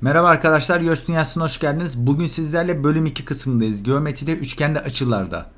Merhaba arkadaşlar, Yöz Dünyası'na hoş geldiniz. Bugün sizlerle bölüm 2 kısmındayız. Geometride üçgende açılarda.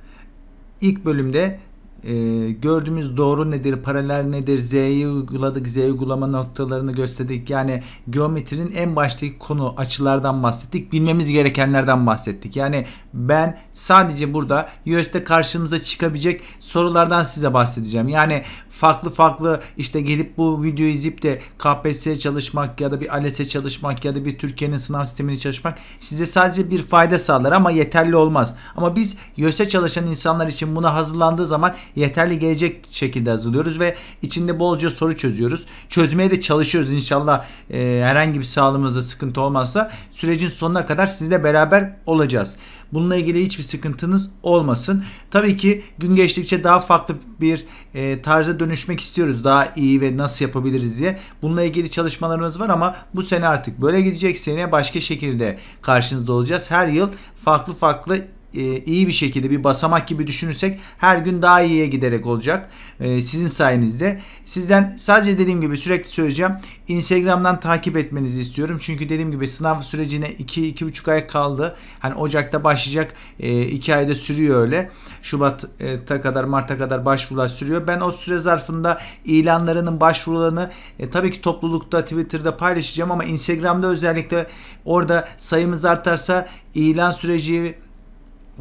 İlk bölümde e, gördüğümüz doğru nedir, paralel nedir, Z'yi uyguladık, Z uygulama noktalarını gösterdik. Yani geometrinin en baştaki konu açılardan bahsettik, bilmemiz gerekenlerden bahsettik. Yani ben sadece burada US'te karşımıza çıkabilecek sorulardan size bahsedeceğim. Yani farklı farklı işte gelip bu videoyu izip de KPSS çalışmak ya da bir ALES'e çalışmak ya da bir Türkiye'nin sınav sistemini çalışmak size sadece bir fayda sağlar ama yeterli olmaz. Ama biz YÖS'e çalışan insanlar için buna hazırlandığı zaman yeterli gelecek şekilde hazırlıyoruz ve içinde bolca soru çözüyoruz. Çözmeye de çalışıyoruz inşallah e, herhangi bir sağlığımızda sıkıntı olmazsa sürecin sonuna kadar sizle beraber olacağız. Bununla ilgili hiçbir sıkıntınız olmasın. Tabii ki gün geçtikçe daha farklı bir e, tarza dönüşmek istiyoruz. Daha iyi ve nasıl yapabiliriz diye. Bununla ilgili çalışmalarımız var ama bu sene artık böyle gidecek. Seneye başka şekilde karşınızda olacağız. Her yıl farklı farklı e, iyi bir şekilde bir basamak gibi düşünürsek her gün daha iyiye giderek olacak. E, sizin sayenizde. Sizden sadece dediğim gibi sürekli söyleyeceğim. Instagram'dan takip etmenizi istiyorum. Çünkü dediğim gibi sınav sürecine 2-2,5 ay kaldı. Hani Ocak'ta başlayacak. 2 e, ayda sürüyor öyle. Şubat'a kadar Mart'a kadar başvurular sürüyor. Ben o süre zarfında ilanlarının başvurularını e, tabii ki toplulukta Twitter'da paylaşacağım ama Instagram'da özellikle orada sayımız artarsa ilan süreci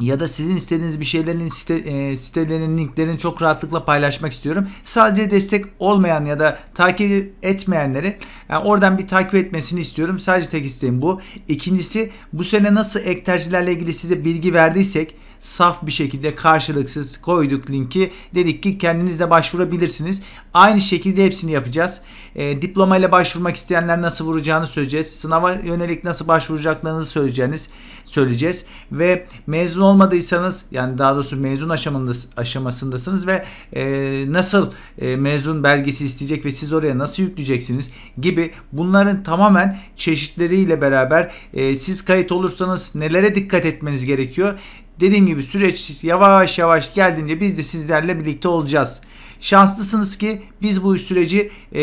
ya da sizin istediğiniz bir şeylerin site, e, sitelerinin linklerini çok rahatlıkla paylaşmak istiyorum. Sadece destek olmayan ya da takip etmeyenleri yani e, oradan bir takip etmesini istiyorum. Sadece tek isteğim bu. İkincisi bu sene nasıl ek tercihlerle ilgili size bilgi verdiysek saf bir şekilde karşılıksız koyduk linki. Dedik ki kendiniz de başvurabilirsiniz. Aynı şekilde hepsini yapacağız. E, diploma ile başvurmak isteyenler nasıl vuracağını söyleyeceğiz. Sınava yönelik nasıl başvuracaklarınızı söyleyeceğiniz söyleyeceğiz ve mezun olmadıysanız yani daha doğrusu mezun aşamanız, aşamasındasınız ve e, nasıl e, mezun belgesi isteyecek ve siz oraya nasıl yükleyeceksiniz gibi bunların tamamen çeşitleriyle beraber e, siz kayıt olursanız nelere dikkat etmeniz gerekiyor Dediğim gibi süreç yavaş yavaş geldiğinde biz de sizlerle birlikte olacağız. Şanslısınız ki biz bu süreci e,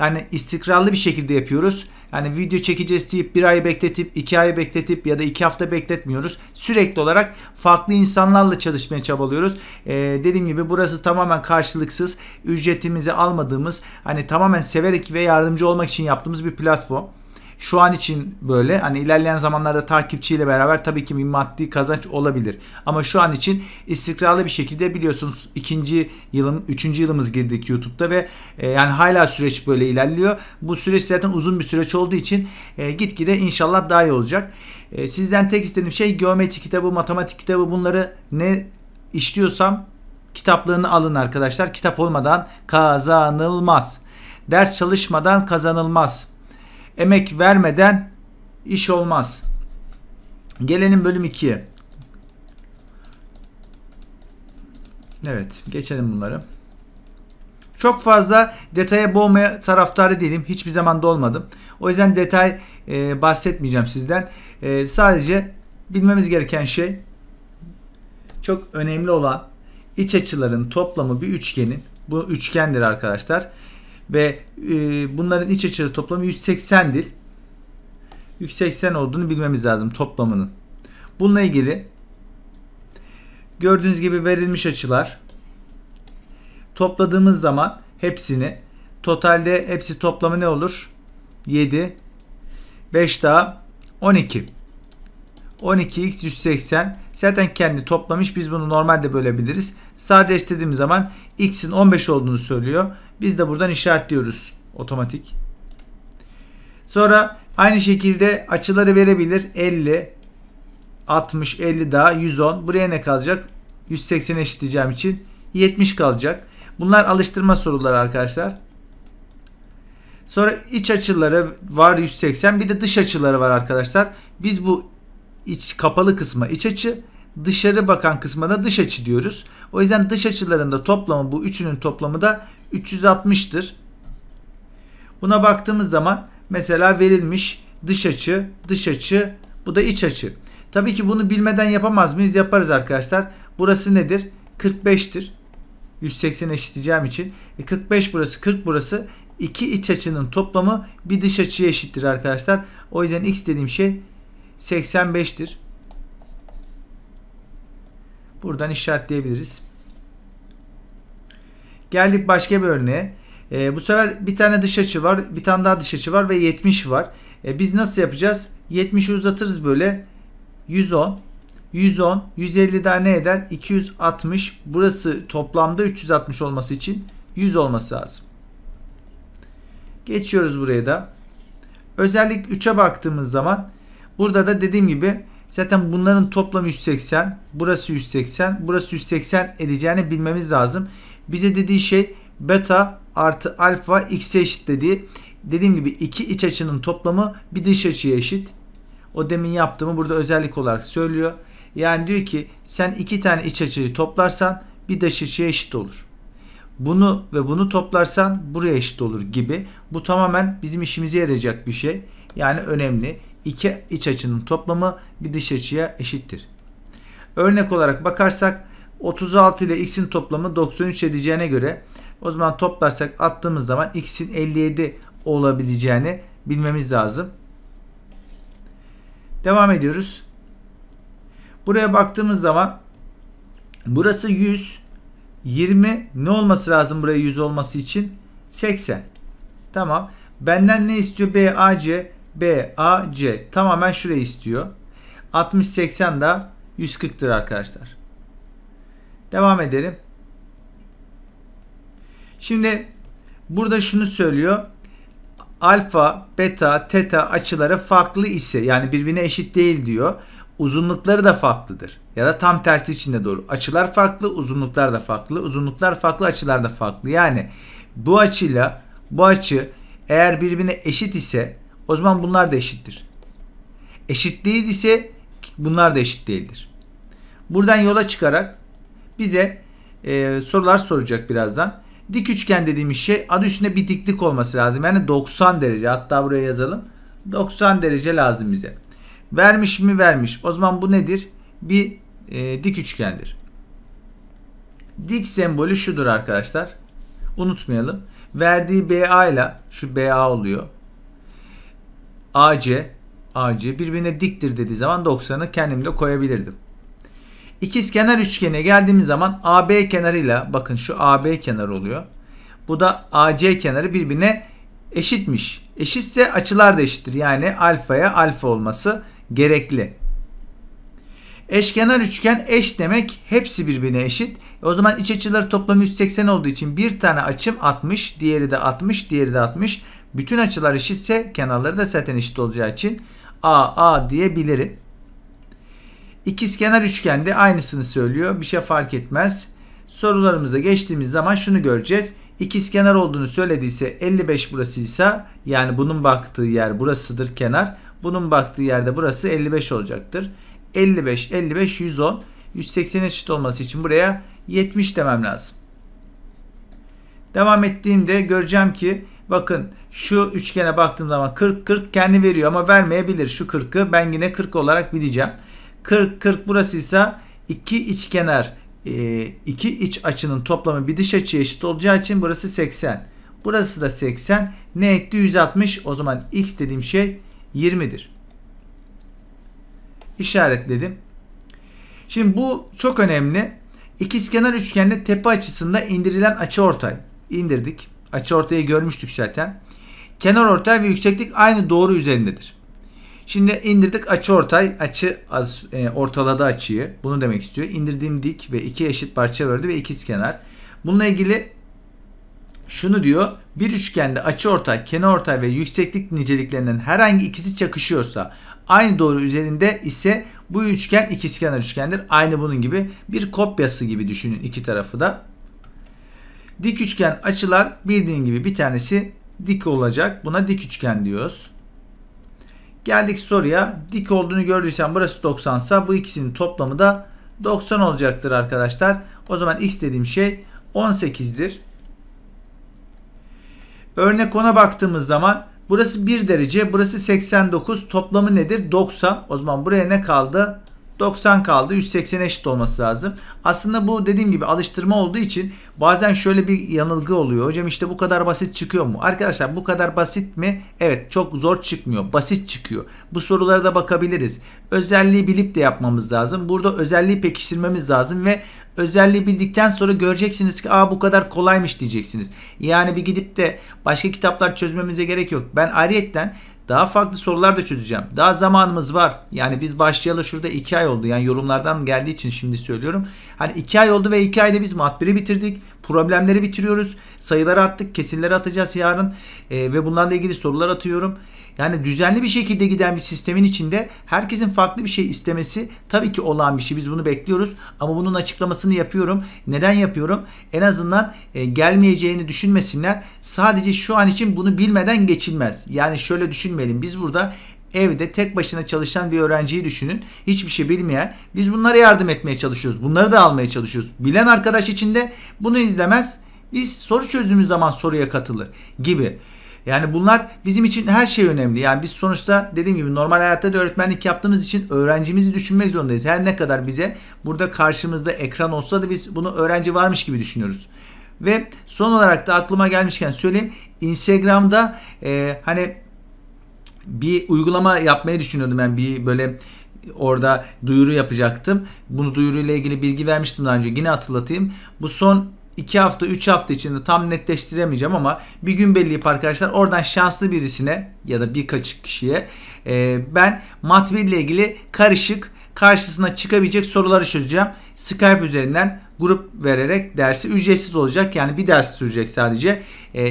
yani istikrarlı bir şekilde yapıyoruz. Yani video çekeceğiz deyip bir ay bekletip iki ay bekletip ya da iki hafta bekletmiyoruz. Sürekli olarak farklı insanlarla çalışmaya çabalıyoruz. Ee, dediğim gibi burası tamamen karşılıksız ücretimizi almadığımız hani tamamen severek ve yardımcı olmak için yaptığımız bir platform şu an için böyle hani ilerleyen zamanlarda takipçiyle beraber tabii ki bir maddi kazanç olabilir. Ama şu an için istikrarlı bir şekilde biliyorsunuz ikinci yılın üçüncü yılımız girdik YouTube'da ve e, yani hala süreç böyle ilerliyor. Bu süreç zaten uzun bir süreç olduğu için e, gitgide inşallah daha iyi olacak. E, sizden tek istediğim şey geometri kitabı, matematik kitabı bunları ne işliyorsam kitaplarını alın arkadaşlar. Kitap olmadan kazanılmaz. Ders çalışmadan kazanılmaz. Emek vermeden iş olmaz. Gelelim bölüm 2'ye. Evet geçelim bunları. Çok fazla detaya boğmaya taraftarı değilim. Hiçbir zaman da olmadım. O yüzden detay e, bahsetmeyeceğim sizden. E, sadece bilmemiz gereken şey çok önemli olan iç açıların toplamı bir üçgenin bu üçgendir arkadaşlar ve e, bunların iç açıları toplamı 180 dil. 180 olduğunu bilmemiz lazım toplamının. Bununla ilgili gördüğünüz gibi verilmiş açılar topladığımız zaman hepsini totalde hepsi toplamı ne olur? 7 5 daha 12. 12x 180 zaten kendi toplamış. Biz bunu normalde bölebiliriz. Sadeleştirdiğimiz zaman x'in 15 olduğunu söylüyor. Biz de buradan işaretliyoruz otomatik. Sonra aynı şekilde açıları verebilir. 50, 60, 50 daha 110. Buraya ne kalacak? 180 eşitleyeceğim için 70 kalacak. Bunlar alıştırma soruları arkadaşlar. Sonra iç açıları var 180 bir de dış açıları var arkadaşlar. Biz bu iç kapalı kısma iç açı, dışarı bakan kısma da dış açı diyoruz. O yüzden dış açılarında toplamı bu üçünün toplamı da 360'tır. Buna baktığımız zaman mesela verilmiş dış açı, dış açı, bu da iç açı. Tabii ki bunu bilmeden yapamaz mıyız? Yaparız arkadaşlar. Burası nedir? 45'tir. 180 eşitleyeceğim için. E 45 burası 40 burası. İki iç açının toplamı bir dış açıya eşittir arkadaşlar. O yüzden x dediğim şey 85'tir. Buradan işaretleyebiliriz. Geldik başka bir örneğe. E, bu sefer bir tane dış açı var. Bir tane daha dış açı var ve 70 var. E, biz nasıl yapacağız? 70'i uzatırız böyle. 110. 110. 150 daha ne eder? 260. Burası toplamda 360 olması için 100 olması lazım. Geçiyoruz buraya da. Özellik 3'e baktığımız zaman Burada da dediğim gibi zaten bunların toplamı 180. Burası 180. Burası 180 edeceğini bilmemiz lazım. Bize dediği şey beta artı alfa x'e eşit dediği. Dediğim gibi iki iç açının toplamı bir dış açıya eşit. O demin yaptığımı burada özellik olarak söylüyor. Yani diyor ki sen iki tane iç açıyı toplarsan bir dış açıya eşit olur. Bunu ve bunu toplarsan buraya eşit olur gibi. Bu tamamen bizim işimize yarayacak bir şey. Yani önemli iki iç açının toplamı bir dış açıya eşittir. Örnek olarak bakarsak 36 ile x'in toplamı 93 edeceğine göre o zaman toplarsak attığımız zaman x'in 57 olabileceğini bilmemiz lazım. Devam ediyoruz. Buraya baktığımız zaman burası 100 20 ne olması lazım buraya 100 olması için? 80. Tamam. Benden ne istiyor? B, A, C. B, A, C. Tamamen şurayı istiyor. 60, 80 da 140'tır arkadaşlar. Devam edelim. Şimdi burada şunu söylüyor. Alfa, beta, teta açıları farklı ise yani birbirine eşit değil diyor. Uzunlukları da farklıdır. Ya da tam tersi içinde doğru. Açılar farklı, uzunluklar da farklı. Uzunluklar farklı, açılar da farklı. Yani bu açıyla bu açı eğer birbirine eşit ise o zaman bunlar da eşittir. Eşit değil ise bunlar da eşit değildir. Buradan yola çıkarak bize e, sorular soracak birazdan. Dik üçgen dediğimiz şey adı üstünde bir diklik olması lazım. Yani 90 derece hatta buraya yazalım. 90 derece lazım bize. Vermiş mi vermiş. O zaman bu nedir? Bir e, dik üçgendir. Dik sembolü şudur arkadaşlar. Unutmayalım. Verdiği BA ile şu BA oluyor. AC, AC birbirine diktir dediği zaman 90'ı kendim de koyabilirdim. İkiz kenar üçgene geldiğimiz zaman AB kenarıyla bakın şu AB kenarı oluyor. Bu da AC kenarı birbirine eşitmiş. Eşitse açılar da eşittir. Yani alfaya alfa olması gerekli. Eşkenar üçgen eş demek hepsi birbirine eşit. E, o zaman iç açıları toplam 180 olduğu için bir tane açım 60, diğeri de 60, diğeri de 60. Bütün açılar eşitse kenarları da zaten eşit olacağı için A A diyebilirim. İkizkenar üçgende aynısını söylüyor. Bir şey fark etmez. Sorularımıza geçtiğimiz zaman şunu göreceğiz. İkizkenar olduğunu söylediyse 55 burasıysa yani bunun baktığı yer burasıdır kenar. Bunun baktığı yerde burası 55 olacaktır. 55, 55, 110. 180 eşit olması için buraya 70 demem lazım. Devam ettiğimde göreceğim ki bakın şu üçgene baktığım zaman 40 40 kendi veriyor ama vermeyebilir şu 40'ı. Ben yine 40 olarak bileceğim. 40 40 burası ise iki kenar, e, iki iç açının toplamı bir dış açıya eşit olacağı için burası 80. Burası da 80. Ne etti? 160. O zaman x dediğim şey 20'dir işaretledim. Şimdi bu çok önemli. İkizkenar üçgende tepe açısında indirilen açıortay indirdik. Açıortayı görmüştük zaten. Kenar ortay ve yükseklik aynı doğru üzerindedir. Şimdi indirdik açıortay, açı az e, ortaladı açıyı. Bunu demek istiyor. İndirdiğim dik ve iki eşit parça böldü ve ikizkenar. Bununla ilgili şunu diyor. Bir üçgende açıortay, ortay ve yükseklik niceliklerinin herhangi ikisi çakışıyorsa Aynı doğru üzerinde ise bu üçgen ikizkenar üçgendir. Aynı bunun gibi bir kopyası gibi düşünün iki tarafı da. Dik üçgen açılar bildiğin gibi bir tanesi dik olacak. Buna dik üçgen diyoruz. Geldik soruya. Dik olduğunu gördüysen burası 90 sa bu ikisinin toplamı da 90 olacaktır arkadaşlar. O zaman x dediğim şey 18'dir. Örnek 10'a baktığımız zaman Burası 1 derece. Burası 89. Toplamı nedir? 90. O zaman buraya ne kaldı? 90 kaldı. 180 eşit olması lazım. Aslında bu dediğim gibi alıştırma olduğu için bazen şöyle bir yanılgı oluyor. Hocam işte bu kadar basit çıkıyor mu? Arkadaşlar bu kadar basit mi? Evet çok zor çıkmıyor. Basit çıkıyor. Bu sorulara da bakabiliriz. Özelliği bilip de yapmamız lazım. Burada özelliği pekiştirmemiz lazım ve özelliği bildikten sonra göreceksiniz ki aa bu kadar kolaymış diyeceksiniz. Yani bir gidip de başka kitaplar çözmemize gerek yok. Ben ayrıyetten daha farklı sorular da çözeceğim. Daha zamanımız var. Yani biz başlayalı şurada 2 ay oldu. Yani yorumlardan geldiği için şimdi söylüyorum. Hani 2 ay oldu ve 2 ayda biz matbiri bitirdik. Problemleri bitiriyoruz. Sayıları attık. Kesinleri atacağız yarın. E, ve bunlarla ilgili sorular atıyorum. Yani düzenli bir şekilde giden bir sistemin içinde herkesin farklı bir şey istemesi tabii ki olan bir şey. Biz bunu bekliyoruz ama bunun açıklamasını yapıyorum. Neden yapıyorum? En azından e, gelmeyeceğini düşünmesinler. Sadece şu an için bunu bilmeden geçilmez. Yani şöyle düşünmeyelim. Biz burada evde tek başına çalışan bir öğrenciyi düşünün. Hiçbir şey bilmeyen. Biz bunlara yardım etmeye çalışıyoruz. Bunları da almaya çalışıyoruz. Bilen arkadaş içinde bunu izlemez. Biz soru çözdüğümüz zaman soruya katılır gibi. Yani bunlar bizim için her şey önemli. Yani biz sonuçta dediğim gibi normal hayatta da öğretmenlik yaptığımız için öğrencimizi düşünmek zorundayız. Her ne kadar bize burada karşımızda ekran olsa da biz bunu öğrenci varmış gibi düşünüyoruz. Ve son olarak da aklıma gelmişken söyleyeyim. Instagram'da e, hani bir uygulama yapmayı düşünüyordum. Yani bir böyle orada duyuru yapacaktım. Bunu duyuruyla ilgili bilgi vermiştim daha önce. Yine hatırlatayım. Bu son 2 hafta 3 hafta içinde tam netleştiremeyeceğim ama bir gün belirleyip arkadaşlar oradan şanslı birisine ya da birkaç kişiye e, ben matbi ile ilgili karışık karşısına çıkabilecek soruları çözeceğim. Skype üzerinden grup vererek dersi ücretsiz olacak. Yani bir ders sürecek sadece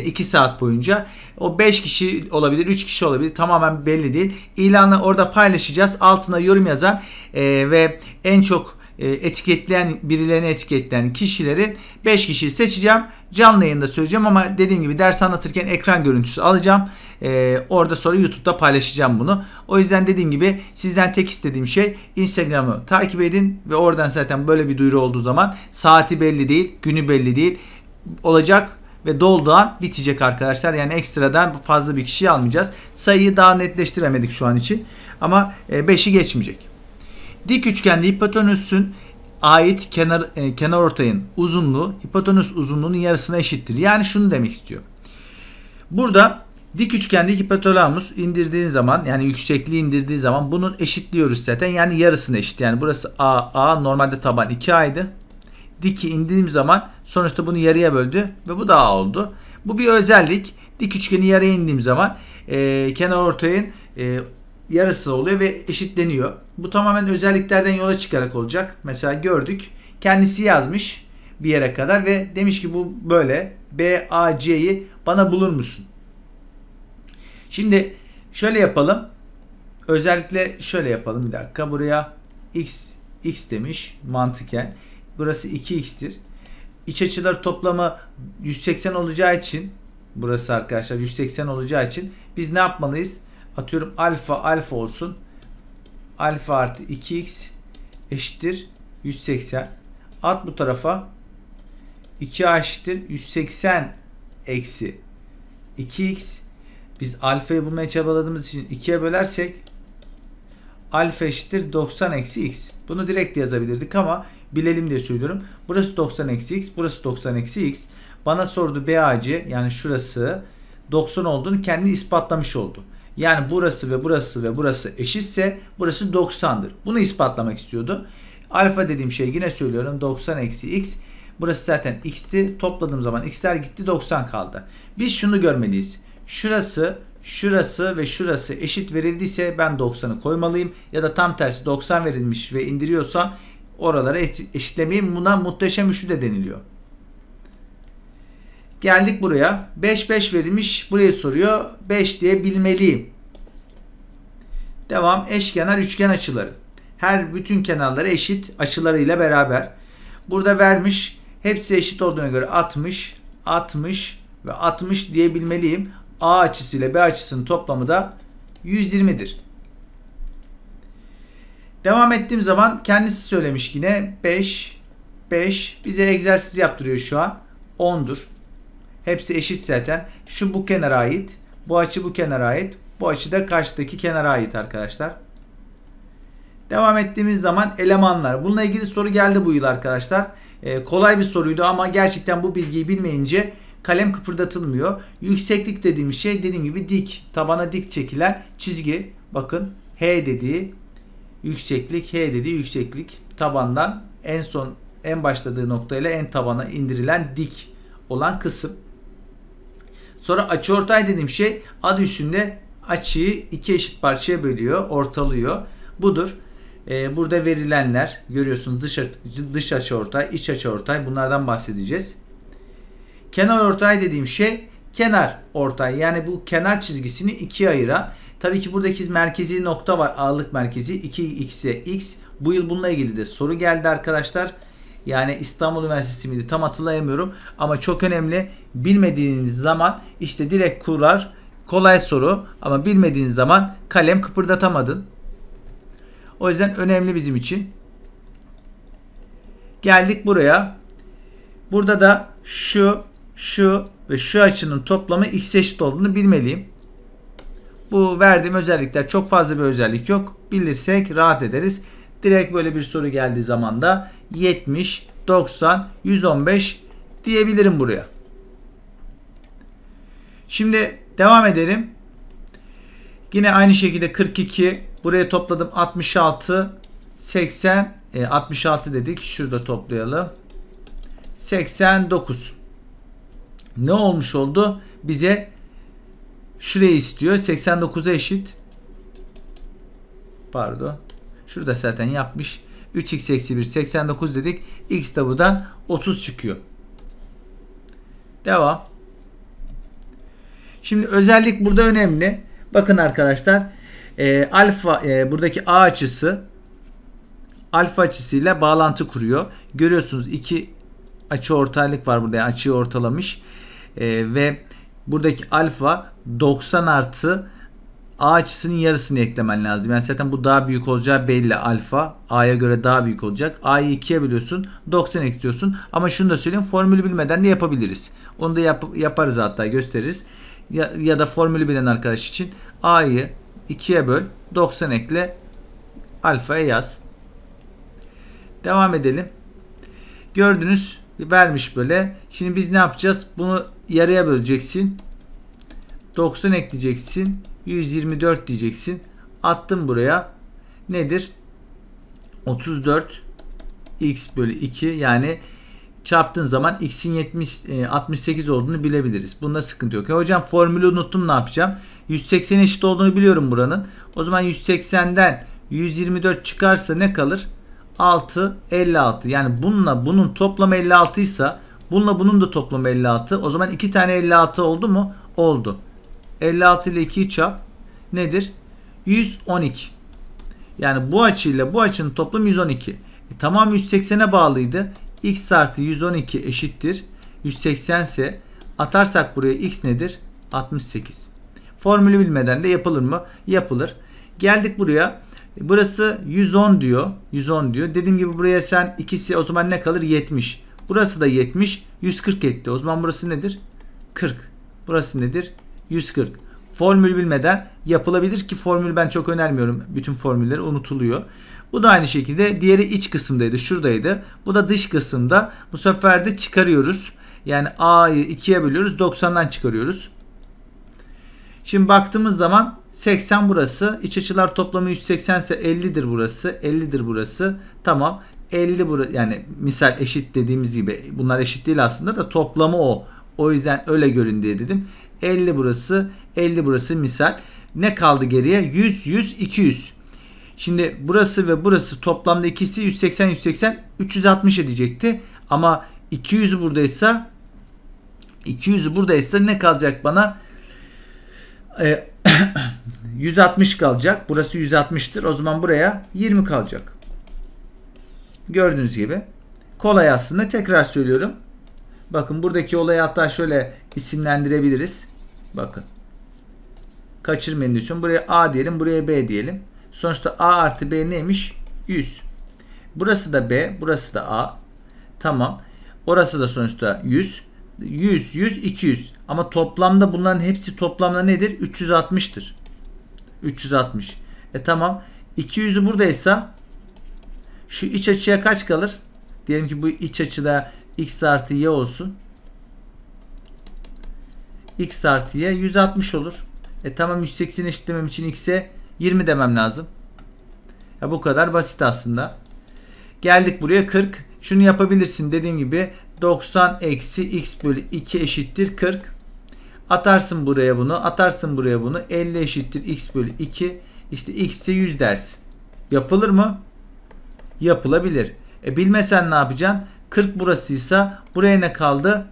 2 e, saat boyunca. O 5 kişi olabilir, 3 kişi olabilir. Tamamen belli değil. İlanı orada paylaşacağız. Altına yorum yazan e, ve en çok e, etiketleyen birilerini etiketleyen kişileri 5 kişiyi seçeceğim. Canlı yayında söyleyeceğim ama dediğim gibi ders anlatırken ekran görüntüsü alacağım. Ee, orada sonra YouTube'da paylaşacağım bunu. O yüzden dediğim gibi sizden tek istediğim şey Instagram'ı takip edin ve oradan zaten böyle bir duyuru olduğu zaman saati belli değil, günü belli değil olacak ve dolduğu an bitecek arkadaşlar. Yani ekstradan fazla bir kişi almayacağız. Sayıyı daha netleştiremedik şu an için. Ama 5'i e, geçmeyecek. Dik üçgende hipotenüsün ait kenar e, kenar ortayın uzunluğu hipotenüs uzunluğunun yarısına eşittir. Yani şunu demek istiyor. Burada dik üçgende hipotalamus indirdiğim zaman yani yüksekliği indirdiği zaman bunu eşitliyoruz zaten. Yani yarısına eşit. Yani burası A, A normalde taban 2A'ydı. Diki indirdiğim zaman sonuçta bunu yarıya böldü ve bu da A oldu. Bu bir özellik. Dik üçgeni yarıya indiğim zaman e, kenar ortayın e, yarısı oluyor ve eşitleniyor. Bu tamamen özelliklerden yola çıkarak olacak. Mesela gördük. Kendisi yazmış bir yere kadar ve demiş ki bu böyle. B, A, C'yi bana bulur musun? Şimdi şöyle yapalım. Özellikle şöyle yapalım bir dakika. Buraya x x demiş mantıken. Burası 2x'tir. İç açılar toplamı 180 olacağı için burası arkadaşlar 180 olacağı için biz ne yapmalıyız? Atıyorum alfa alfa olsun alfa artı 2x eşittir 180. At bu tarafa 2a eşittir 180 eksi 2x. Biz alfayı bulmaya çabaladığımız için 2'ye bölersek alfa eşittir 90 eksi x. Bunu direkt yazabilirdik ama bilelim diye söylüyorum. Burası 90 eksi x, burası 90 eksi x. Bana sordu BAC yani şurası 90 olduğunu kendi ispatlamış oldu. Yani burası ve burası ve burası eşitse burası 90'dır. Bunu ispatlamak istiyordu. Alfa dediğim şey yine söylüyorum 90 eksi x. Burası zaten x'ti. Topladığım zaman x'ler gitti 90 kaldı. Biz şunu görmeliyiz. Şurası, şurası ve şurası eşit verildiyse ben 90'ı koymalıyım. Ya da tam tersi 90 verilmiş ve indiriyorsam oralara eşitlemeyeyim. Buna muhteşem üçlü de deniliyor. Geldik buraya. 5 5 verilmiş. Burayı soruyor. 5 diye bilmeliyim. Devam. Eşkenar üçgen açıları. Her bütün kenarları eşit açılarıyla beraber. Burada vermiş. Hepsi eşit olduğuna göre 60, 60 ve 60 diyebilmeliyim. A açısı ile B açısının toplamı da 120'dir. Devam ettiğim zaman kendisi söylemiş yine 5, 5 bize egzersiz yaptırıyor şu an. 10'dur. Hepsi eşit zaten. Şu bu kenara ait. Bu açı bu kenara ait. Bu açı da karşıdaki kenara ait arkadaşlar. Devam ettiğimiz zaman elemanlar. Bununla ilgili soru geldi bu yıl arkadaşlar. Ee, kolay bir soruydu ama gerçekten bu bilgiyi bilmeyince kalem kıpırdatılmıyor. Yükseklik dediğim şey dediğim gibi dik. Tabana dik çekilen çizgi. Bakın H dediği yükseklik. H dediği yükseklik. Tabandan en son en başladığı noktayla en tabana indirilen dik olan kısım. Sonra açıortay dediğim şey adı üstünde açıyı iki eşit parçaya bölüyor, ortalıyor. Budur. Ee, burada verilenler görüyorsunuz dış, dış açıortay, iç açıortay bunlardan bahsedeceğiz. Kenar ortay dediğim şey kenar ortay yani bu kenar çizgisini ikiye ayıran Tabii ki buradaki merkezi nokta var. Ağırlık merkezi 2x'e x. Bu yıl bununla ilgili de soru geldi arkadaşlar. Yani İstanbul Üniversitesi miydi tam hatırlayamıyorum. Ama çok önemli. Bilmediğiniz zaman işte direkt kurar kolay soru ama bilmediğiniz zaman kalem kıpırdatamadın. O yüzden önemli bizim için. Geldik buraya. Burada da şu, şu ve şu açının toplamı x eşit olduğunu bilmeliyim. Bu verdiğim özellikler çok fazla bir özellik yok. Bilirsek rahat ederiz. Direkt böyle bir soru geldiği zaman da 70, 90, 115 diyebilirim buraya. Şimdi devam edelim. Yine aynı şekilde 42 buraya topladım 66 80 e, 66 dedik. Şurada toplayalım. 89. Ne olmuş oldu? Bize şurayı istiyor. 89'a eşit. Pardon. Şurada zaten yapmış. 3x eksi 1 89 dedik. X de buradan 30 çıkıyor. Devam. Şimdi özellik burada önemli. Bakın arkadaşlar. E, alfa e, buradaki A açısı alfa açısıyla bağlantı kuruyor. Görüyorsunuz iki açı ortaylık var burada. Yani açıyı ortalamış. E, ve buradaki alfa 90 artı A açısının yarısını eklemen lazım. Yani zaten bu daha büyük olacağı belli alfa. A'ya göre daha büyük olacak. A'yı 2'ye biliyorsun. 90 ekliyorsun. Ama şunu da söyleyeyim. Formülü bilmeden de yapabiliriz. Onu da yap yaparız hatta gösteririz. Ya, ya da formülü bilen arkadaş için A'yı 2'ye böl. 90 ekle. Alfa'ya yaz. Devam edelim. Gördünüz vermiş böyle. Şimdi biz ne yapacağız? Bunu yarıya böleceksin. 90 ekleyeceksin. 124 diyeceksin. Attım buraya. Nedir? 34 x bölü 2 yani çarptığın zaman x'in 70 68 e, olduğunu bilebiliriz. Bunda sıkıntı yok. Ya e, hocam formülü unuttum ne yapacağım? 180 eşit olduğunu biliyorum buranın. O zaman 180'den 124 çıkarsa ne kalır? 6 56. Yani bununla bunun toplamı 56 ise bununla bunun da toplamı 56. O zaman iki tane 56 oldu mu? Oldu. 56 ile 2 çarp nedir? 112. Yani bu açıyla bu açının toplam 112. E, tamam 180'e bağlıydı. X artı 112 eşittir. 180 ise atarsak buraya X nedir? 68. Formülü bilmeden de yapılır mı? Yapılır. Geldik buraya. Burası 110 diyor. 110 diyor. Dediğim gibi buraya sen ikisi o zaman ne kalır? 70. Burası da 70. 140 etti. O zaman burası nedir? 40. Burası nedir? 140. Formül bilmeden yapılabilir ki formül ben çok önermiyorum. Bütün formüller unutuluyor. Bu da aynı şekilde diğeri iç kısımdaydı. Şuradaydı. Bu da dış kısımda. Bu sefer de çıkarıyoruz. Yani A'yı 2'ye bölüyoruz. 90'dan çıkarıyoruz. Şimdi baktığımız zaman 80 burası. İç açılar toplamı 180 ise 50'dir burası. 50'dir burası. Tamam. 50 burası yani misal eşit dediğimiz gibi bunlar eşit değil aslında da toplamı o. O yüzden öyle görün diye dedim. 50 burası 50 burası misal. Ne kaldı geriye? 100 100 200. Şimdi burası ve burası toplamda ikisi 180 180 360 edecekti. Ama 200 buradaysa 200 buradaysa ne kalacak bana? Ee, 160 kalacak. Burası 160'tır. O zaman buraya 20 kalacak. Gördüğünüz gibi. Kolay aslında. Tekrar söylüyorum. Bakın buradaki olayı hatta şöyle isimlendirebiliriz. Bakın. Kaçır menüsün. Buraya A diyelim. Buraya B diyelim. Sonuçta A artı B neymiş? 100. Burası da B. Burası da A. Tamam. Orası da sonuçta 100. 100, 100, 200. Ama toplamda bunların hepsi toplamda nedir? 360'tır. 360. E tamam. 200'ü buradaysa şu iç açıya kaç kalır? Diyelim ki bu iç açıda x artı y olsun x artı y 160 olur. E tamam 180 eşitlemem için x'e 20 demem lazım. Ya bu kadar basit aslında. Geldik buraya 40. Şunu yapabilirsin dediğim gibi 90 eksi x bölü 2 eşittir 40. Atarsın buraya bunu atarsın buraya bunu 50 eşittir x bölü 2 İşte x'e 100 dersin. Yapılır mı? Yapılabilir. E bilmesen ne yapacaksın? 40 burasıysa buraya ne kaldı?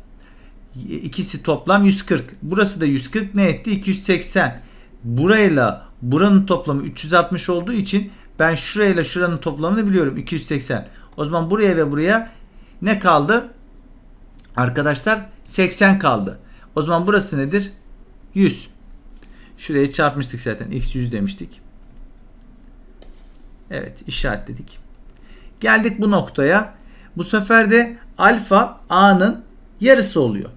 ikisi toplam 140. Burası da 140 ne etti? 280. Burayla buranın toplamı 360 olduğu için ben şurayla şuranın toplamını biliyorum. 280. O zaman buraya ve buraya ne kaldı? Arkadaşlar 80 kaldı. O zaman burası nedir? 100. Şuraya çarpmıştık zaten. X 100 demiştik. Evet işaretledik. Geldik bu noktaya. Bu sefer de alfa a'nın yarısı oluyor.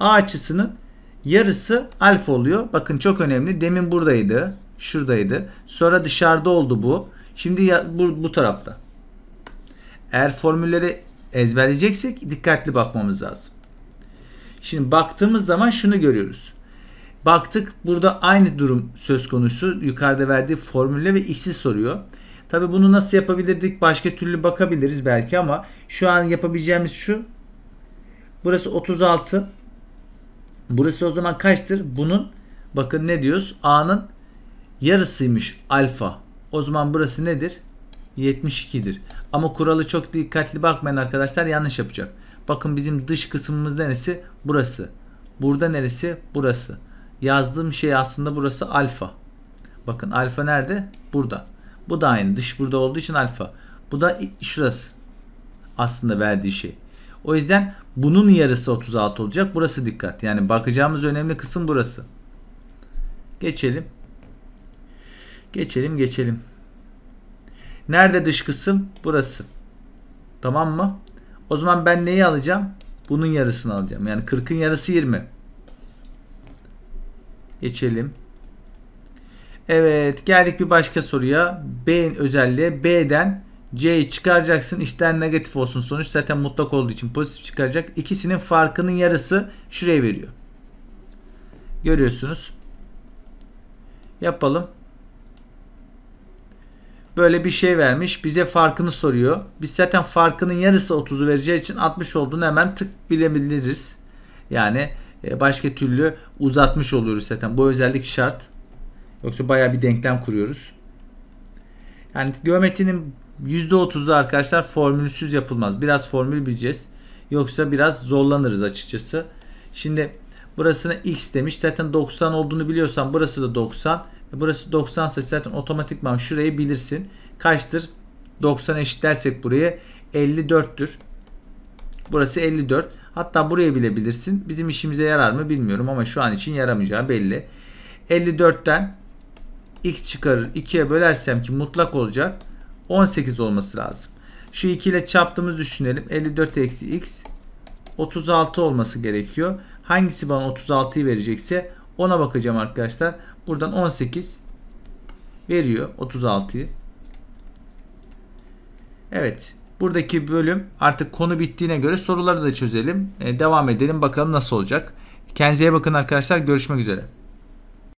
A açısının yarısı alfa oluyor. Bakın çok önemli. Demin buradaydı. Şuradaydı. Sonra dışarıda oldu bu. Şimdi ya, bu, bu tarafta. Eğer formülleri ezberleyeceksek dikkatli bakmamız lazım. Şimdi baktığımız zaman şunu görüyoruz. Baktık burada aynı durum söz konusu. Yukarıda verdiği formülle ve x'i soruyor. Tabi bunu nasıl yapabilirdik? Başka türlü bakabiliriz belki ama şu an yapabileceğimiz şu. Burası 36. Burası o zaman kaçtır? Bunun bakın ne diyoruz? A'nın yarısıymış alfa. O zaman burası nedir? 72'dir. Ama kuralı çok dikkatli bakmayın arkadaşlar yanlış yapacak. Bakın bizim dış kısmımız neresi? Burası. Burada neresi? Burası. Yazdığım şey aslında burası alfa. Bakın alfa nerede? Burada. Bu da aynı. Dış burada olduğu için alfa. Bu da şurası. Aslında verdiği şey. O yüzden bunun yarısı 36 olacak. Burası dikkat. Yani bakacağımız önemli kısım burası. Geçelim. Geçelim geçelim. Nerede dış kısım? Burası. Tamam mı? O zaman ben neyi alacağım? Bunun yarısını alacağım. Yani 40'ın yarısı 20. Geçelim. Evet geldik bir başka soruya. B özelliğe B'den C'yi çıkaracaksın. İster negatif olsun sonuç. Zaten mutlak olduğu için pozitif çıkaracak. İkisinin farkının yarısı şuraya veriyor. Görüyorsunuz. Yapalım. Böyle bir şey vermiş. Bize farkını soruyor. Biz zaten farkının yarısı 30'u vereceği için 60 olduğunu hemen tık bilebiliriz. Yani e, başka türlü uzatmış oluyoruz zaten. Bu özellik şart. Yoksa baya bir denklem kuruyoruz. Yani geometrinin %30'da arkadaşlar formülsüz yapılmaz. Biraz formül bileceğiz. Yoksa biraz zorlanırız açıkçası. Şimdi burasına x demiş. Zaten 90 olduğunu biliyorsan burası da 90. E, burası 90 ise zaten otomatikman şurayı bilirsin. Kaçtır? 90 eşitlersek buraya 54'tür. Burası 54. Hatta buraya bile bilirsin. Bizim işimize yarar mı bilmiyorum ama şu an için yaramayacağı belli. 54'ten x çıkarır 2'ye bölersem ki mutlak olacak. 18 olması lazım. Şu 2 ile çarptığımızı düşünelim. 54 eksi x 36 olması gerekiyor. Hangisi bana 36'yı verecekse ona bakacağım arkadaşlar. Buradan 18 veriyor 36'yı. Evet. Buradaki bölüm artık konu bittiğine göre soruları da çözelim. Ee, devam edelim bakalım nasıl olacak. Kendinize bakın arkadaşlar. Görüşmek üzere.